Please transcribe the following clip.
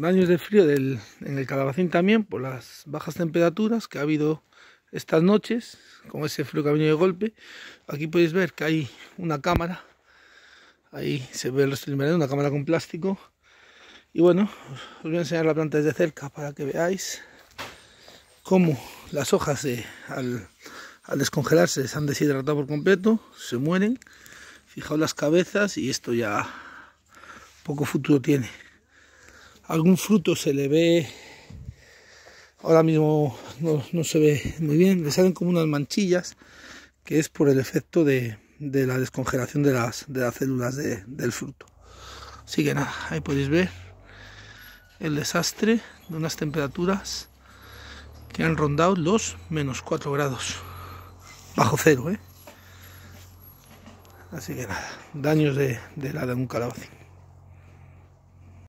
daños de frío en el calabacín también por las bajas temperaturas que ha habido estas noches, con ese frío que ha venido de golpe. Aquí podéis ver que hay una cámara, ahí se ve el de una cámara con plástico. Y bueno, os voy a enseñar la planta desde cerca para que veáis cómo las hojas al, al descongelarse se han deshidratado por completo, se mueren. Fijaos las cabezas y esto ya poco futuro tiene algún fruto se le ve, ahora mismo no, se ve muy bien, le salen como unas manchillas, que es por el efecto de, la descongelación de las, de las células del fruto. Así que nada, ahí podéis ver el desastre de unas temperaturas que han rondado los menos 4 grados bajo cero, ¿eh? Así que nada, daños de, de la de un calabacín.